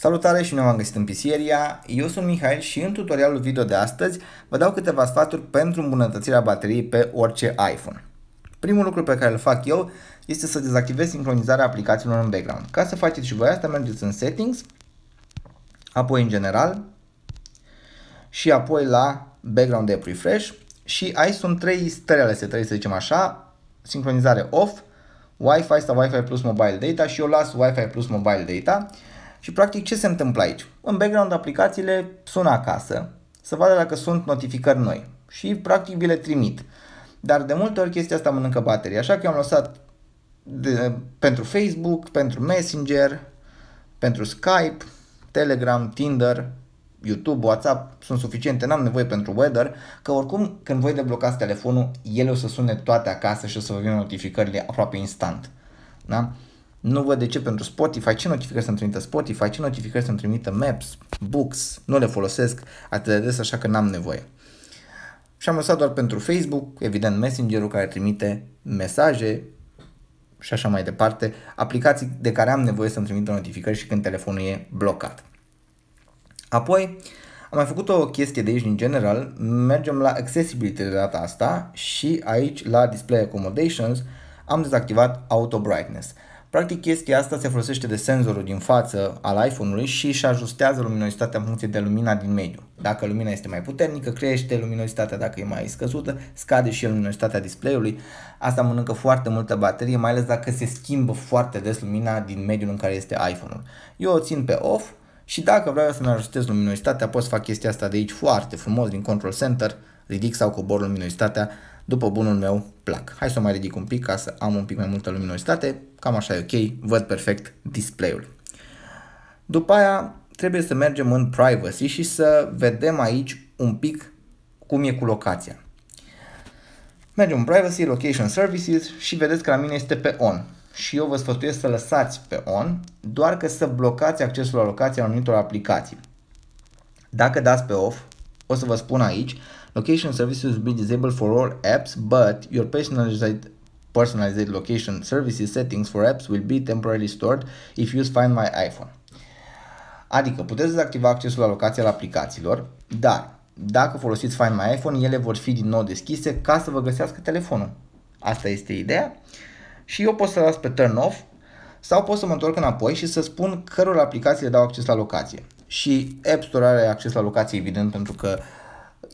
Salutare și ne am găsit în Pisieria, eu sunt Mihail și în tutorialul video de astăzi vă dau câteva sfaturi pentru îmbunătățirea bateriei pe orice iPhone. Primul lucru pe care îl fac eu este să dezactivez sincronizarea aplicațiilor în background. Ca să faceți și voi asta mergeți în Settings, apoi în General și apoi la Background App Refresh și aici sunt trei stele se trebuie să zicem așa, sincronizare off, Wi-Fi sau Wi-Fi plus mobile data și eu las Wi-Fi plus mobile data și practic ce se întâmplă aici? În background aplicațiile sună acasă să vadă dacă sunt notificări noi și practic vi le trimit. Dar de multe ori chestia asta mănâncă baterie, așa că eu am lăsat de, pentru Facebook, pentru Messenger, pentru Skype, Telegram, Tinder, YouTube, WhatsApp sunt suficiente, n-am nevoie pentru weather, că oricum când voi deblocați telefonul, el o să sune toate acasă și o să vă vină notificările aproape instant. Da? Nu văd de ce pentru Spotify, ce notificări să-mi trimită Spotify, ce notificări să-mi trimită Maps, Books, nu le folosesc atât de des, așa că n-am nevoie. Și am lăsat doar pentru Facebook, evident Messenger-ul care trimite mesaje și așa mai departe, aplicații de care am nevoie să-mi trimită notificări și când telefonul e blocat. Apoi, am mai făcut o chestie de aici din general, mergem la accessibility de data asta și aici la display accommodations am dezactivat auto brightness. Practic chestia asta se folosește de senzorul din față al iPhone-ului și își ajustează luminositatea în funcție de lumina din mediu. Dacă lumina este mai puternică, crește luminositatea, dacă e mai scăzută, scade și luminositatea display-ului. Asta mănâncă foarte multă baterie, mai ales dacă se schimbă foarte des lumina din mediul în care este iPhone-ul. Eu o țin pe off și dacă vreau să-mi ajustez luminositatea, pot să fac chestia asta de aici foarte frumos din Control Center, ridic sau cobor luminositatea, după bunul meu plac. Hai să o mai ridic un pic ca să am un pic mai multă luminositate, cam așa e ok, văd perfect display-ul. După aia trebuie să mergem în privacy și să vedem aici un pic cum e cu locația. Mergem în privacy, location services și vedeți că la mine este pe on. Și eu vă sfătuiesc să lăsați pe on, doar că să blocați accesul la locația anumitor aplicații. Dacă dați pe off, o să vă spun aici, Location services will be disabled for all apps, but your personalized personalized location services settings for apps will be temporarily stored if you Find My iPhone. Adică puteți dezactiva accesul la locația la aplicațiilor, dar dacă folosiți Find My iPhone, ele vor fi din nou deschise ca să vă găsească telefonul. Asta este ideea. Și eu pot să las pe turn off sau pot să mă întorc înapoi și să spun căror aplicații le dau acces la locație. Și App Store are acces la locație, evident, pentru că uh,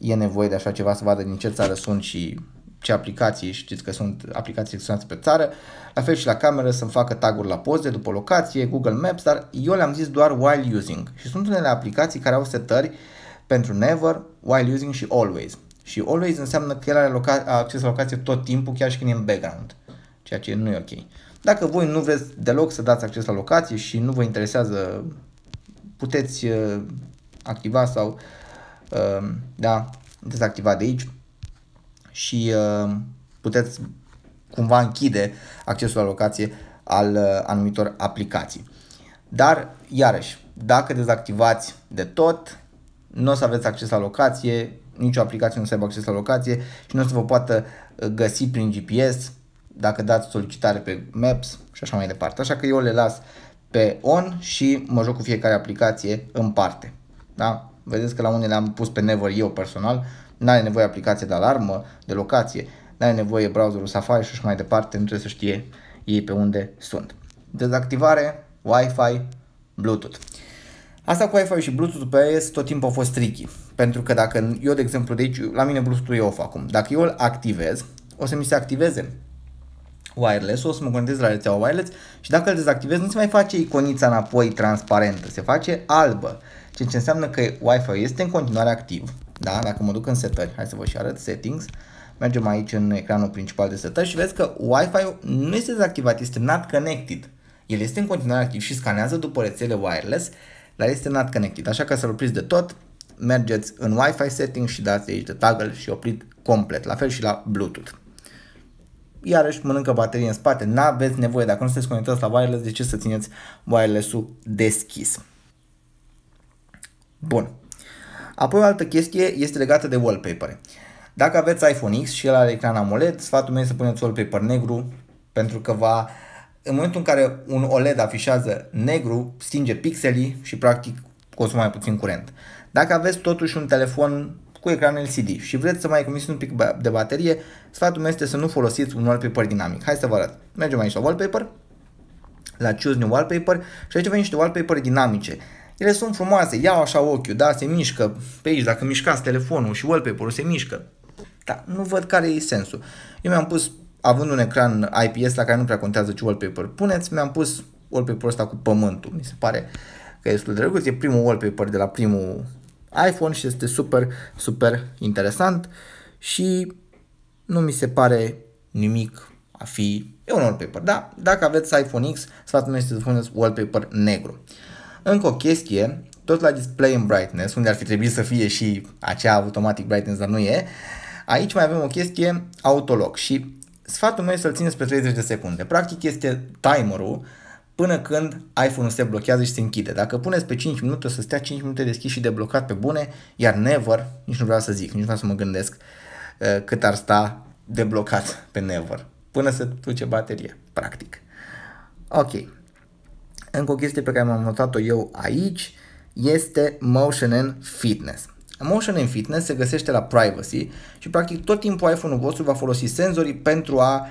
e nevoie de așa ceva să vadă din ce țară sunt și ce aplicații, știți că sunt aplicații selecționate pe țară, la fel și la cameră să-mi facă taguri la poze, după locație, Google Maps, dar eu le-am zis doar while using și sunt unele aplicații care au setări pentru never, while using și always. Și always înseamnă că el are loca- acces la locație tot timpul, chiar și când e în background, ceea ce nu e ok. Dacă voi nu vreți deloc să dați acces la locație și nu vă interesează, puteți uh, activa sau Ehm, da, dezactivat de aici și ehm, puteți cumva închide accesul la locație al eh, anumitor aplicații. Dar, iarăși, dacă dezactivați de tot, nu o să aveți acces la locație, nicio aplicație nu o să aibă acces la locație și nu o să vă poată eh, găsi prin GPS dacă dați solicitare pe Maps și așa mai departe. Așa că eu le las pe on și mă joc cu fiecare aplicație în parte. Da? Vedeți că la unele am pus pe Never eu personal. nu are nevoie aplicație de alarmă, de locație, nu are nevoie browserul Safari și așa mai departe, nu trebuie să știe ei pe unde sunt. Dezactivare, Wi-Fi, Bluetooth. Asta cu Wi-Fi și Bluetooth pe iOS tot timpul a fost tricky. Pentru că dacă eu, de exemplu, de aici, la mine Bluetooth-ul e off acum. Dacă eu îl activez, o să mi se activeze wireless, o să mă conectez la rețeaua wireless și dacă îl dezactivez nu se mai face iconița înapoi transparentă, se face albă ceea ce înseamnă că Wi-Fi este în continuare activ. Da? Dacă mă duc în setări, hai să vă și arăt, settings, mergem aici în ecranul principal de setări și vezi că Wi-Fi nu este dezactivat, este not connected. El este în continuare activ și scanează după rețele wireless, dar este not connected. Așa că să-l opriți de tot, mergeți în Wi-Fi settings și dați aici de toggle și oprit complet, la fel și la Bluetooth. Iarăși mănâncă baterie în spate, n-aveți nevoie, dacă nu sunteți conectați la wireless, de ce să țineți wireless-ul deschis. Bun. Apoi o altă chestie este legată de wallpaper. Dacă aveți iPhone X și el are ecran AMOLED, sfatul meu este să puneți wallpaper negru pentru că va în momentul în care un OLED afișează negru, stinge pixelii și practic consumă mai puțin curent. Dacă aveți totuși un telefon cu ecran LCD și vreți să mai economisiți un pic de baterie, sfatul meu este să nu folosiți un wallpaper dinamic. Hai să vă arăt. Mergem aici la wallpaper, la Choose New Wallpaper și aici avem niște wallpaper dinamice. Ele sunt frumoase, iau așa ochiul, da, se mișcă pe aici, dacă mișcați telefonul și wallpaper-ul se mișcă. Da, nu văd care e sensul. Eu mi-am pus, având un ecran IPS la care nu prea contează ce wallpaper puneți, mi-am pus wallpaper-ul ăsta cu pământul. Mi se pare că este de-al drăguț, e primul wallpaper de la primul iPhone și este super, super interesant și nu mi se pare nimic a fi e un wallpaper, da? Dacă aveți iPhone X, sfatul meu este să puneți wallpaper negru. Încă o chestie, tot la display and brightness, unde ar fi trebuit să fie și acea automatic brightness, dar nu e, aici mai avem o chestie autolog și sfatul meu e să-l țineți pe 30 de secunde. Practic este timerul până când iPhone-ul se blochează și se închide. Dacă puneți pe 5 minute, o să stea 5 minute deschis și deblocat pe bune, iar never, nici nu vreau să zic, nici nu vreau să mă gândesc uh, cât ar sta deblocat pe never, până se duce bateria. practic. Ok, încă o chestie pe care m-am notat-o eu aici este Motion and Fitness. Motion and Fitness se găsește la Privacy și practic tot timpul iPhone-ul vostru va folosi senzorii pentru a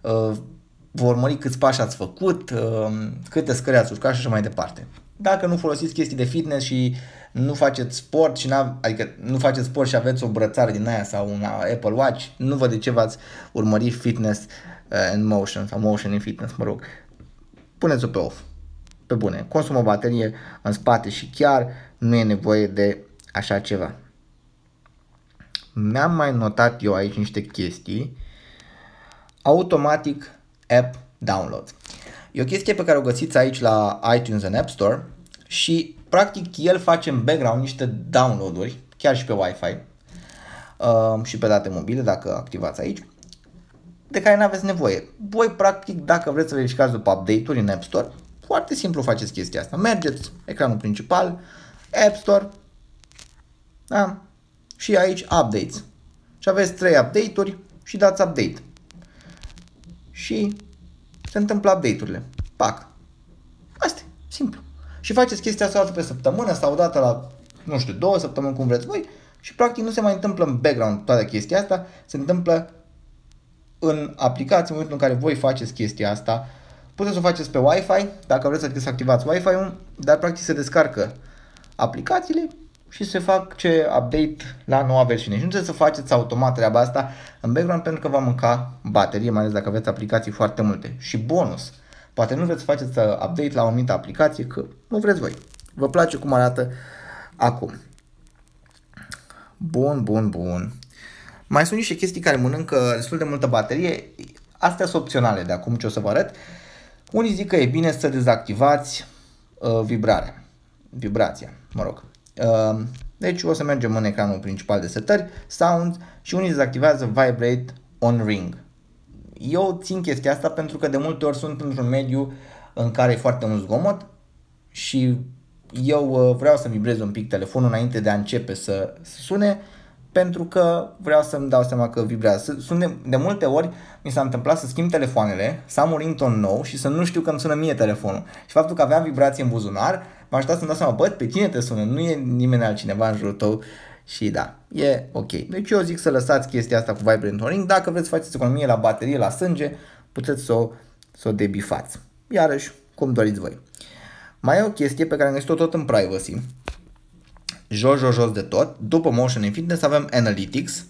uh, vă urmări câți pași ați făcut, uh, câte scări ați urcat și așa mai departe. Dacă nu folosiți chestii de fitness și nu faceți sport și adică nu faceți sport și aveți o brățară din aia sau un Apple Watch, nu văd de ce v-ați urmări fitness and uh, motion sau motion in fitness, mă rog. Puneți-o pe off pe bune, consumă baterie în spate și chiar nu e nevoie de așa ceva. Mi-am mai notat eu aici niște chestii. Automatic App Download. E o chestie pe care o găsiți aici la iTunes în App Store și practic el face în background niște downloaduri, chiar și pe Wi-Fi uh, și pe date mobile dacă activați aici, de care nu aveți nevoie. Voi practic dacă vreți să verificați după update-uri în App Store, foarte simplu faceți chestia asta. Mergeți, ecranul principal, App Store, da? și aici Updates. Și aveți trei update-uri și dați update. Și se întâmplă update-urile. Pac. Asta e, simplu. Și faceți chestia asta o dată pe săptămână sau o dată la, nu știu, două săptămâni, cum vreți voi. Și practic nu se mai întâmplă în background toată chestia asta, se întâmplă în aplicație în momentul în care voi faceți chestia asta Puteți să o faceți pe Wi-Fi, dacă vreți să activați Wi-Fi-ul, dar practic se descarcă aplicațiile și se fac ce update la noua versiune. Și nu trebuie să faceți automat treaba asta în background pentru că va mânca baterie, mai ales dacă aveți aplicații foarte multe. Și bonus, poate nu vreți să faceți update la o anumită aplicație, că nu vreți voi. Vă place cum arată acum. Bun, bun, bun. Mai sunt niște chestii care mănâncă destul de multă baterie. Astea sunt opționale de acum ce o să vă arăt. Uh, unii zic că e bine să dezactivați uh, vibrarea, vibrația, mă rog. Uh, deci o să mergem în ecranul principal de setări, sound și unii dezactivează vibrate on ring. Eu țin chestia asta pentru că de multe ori sunt într-un mediu în care e foarte mult zgomot și eu uh, vreau să vibrez un pic telefonul înainte de a începe să, să sune pentru că vreau să-mi dau seama că vibrează. Sunt de, de multe ori mi s-a întâmplat să schimb telefoanele, să am un rington nou și să nu știu că îmi sună mie telefonul. Și faptul că aveam vibrație în buzunar m-a ajutat să-mi dau seama, bă, pe tine te sună, nu e nimeni altcineva în jurul tău. Și da, e ok. Deci eu zic să lăsați chestia asta cu Vibrant Ring. Dacă vreți să faceți economie la baterie, la sânge, puteți să o, să o debifați. Iarăși, cum doriți voi. Mai e o chestie pe care am găsit-o tot în privacy jos, jos, jos de tot. După Motion in Fitness avem Analytics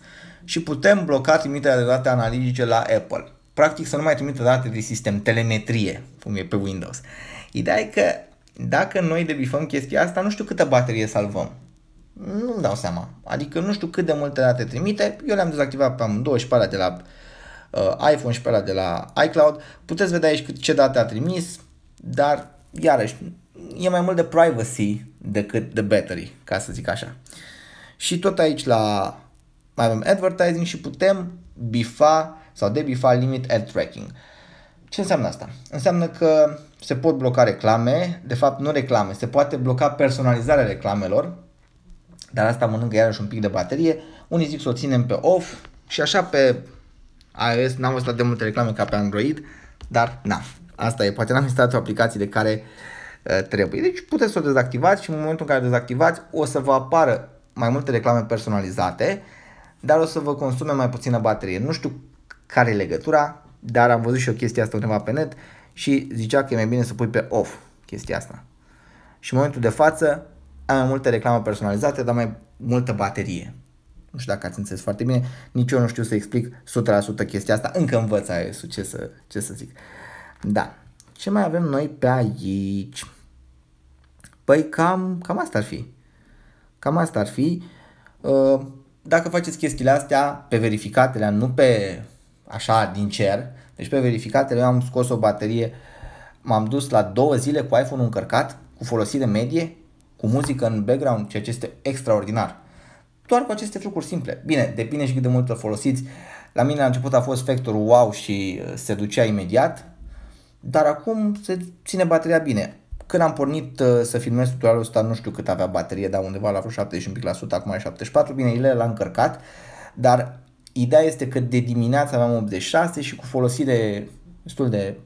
și putem bloca trimiterea de date analitice la Apple. Practic să nu mai trimite date de sistem, telemetrie, cum e pe Windows. Ideea e că dacă noi debifăm chestia asta, nu știu câtă baterie salvăm. Nu-mi dau seama. Adică nu știu cât de multe date trimite. Eu le-am dezactivat pe amândouă și pe alea de la uh, iPhone și pe alea de la iCloud. Puteți vedea aici ce date a trimis, dar iarăși e mai mult de privacy decât de battery, ca să zic așa. Și tot aici la mai avem advertising și putem bifa sau debifa limit ad tracking. Ce înseamnă asta? Înseamnă că se pot bloca reclame, de fapt nu reclame, se poate bloca personalizarea reclamelor, dar asta mănâncă iarăși un pic de baterie. Unii zic să o ținem pe off și așa pe iOS n-am văzut de multe reclame ca pe Android, dar na, asta e, poate n-am instalat o aplicație de care uh, Uh, trebuie. Deci puteți să o dezactivați și în momentul în care dezactivați o să vă apară mai multe reclame personalizate, dar o să vă consume mai puțină baterie. Nu știu care e legătura, dar am văzut și o chestie asta undeva pe net și zicea că e mai bine să pui pe off chestia asta. Și în momentul de față ai mai multe reclame personalizate, dar mai multă baterie. Nu știu dacă ați înțeles foarte bine, nici eu nu știu să explic 100% chestia asta, încă învăț ce să, ce să zic. Da. Ce mai avem noi pe aici? Păi cam, cam asta ar fi. Cam asta ar fi. Uh, dacă faceți chestiile astea pe verificatele, nu pe așa din cer, deci pe verificatele eu am scos o baterie, m-am dus la două zile cu iphone încărcat, cu folosire medie, cu muzică în background, ceea ce este extraordinar. Doar cu aceste trucuri simple. Bine, depinde și cât de mult îl folosiți. La mine la început a fost factorul wow și uh, se ducea imediat, dar acum se ține bateria bine. Când am pornit uh, să filmez tutorialul ăsta, nu știu cât avea baterie, dar undeva la vreo 70 acum e 74, bine, ele l-am încărcat, dar ideea este că de dimineață aveam 86 și cu folosire destul de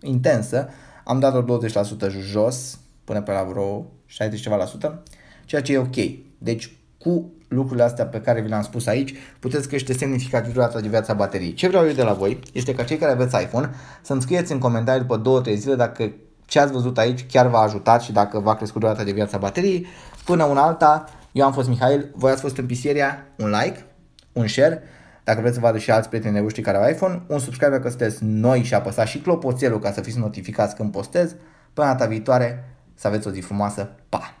intensă, am dat-o 20% jos, până pe la vreo 60 ceva la sută, ceea ce e ok. Deci cu lucrurile astea pe care vi le-am spus aici, puteți crește semnificativ durata de viața bateriei. Ce vreau eu de la voi este ca cei care aveți iPhone să-mi scrieți în comentarii după 2-3 zile dacă ce ați văzut aici chiar v-a ajutat și dacă v-a crescut durata de viață a bateriei. Până un alta, eu am fost Mihail, voi ați fost în Pisieria, un like, un share, dacă vreți să vă și alți prieteni de care au iPhone, un subscribe dacă sunteți noi și apăsați și clopoțelul ca să fiți notificați când postez. Până data viitoare, să aveți o zi frumoasă, pa!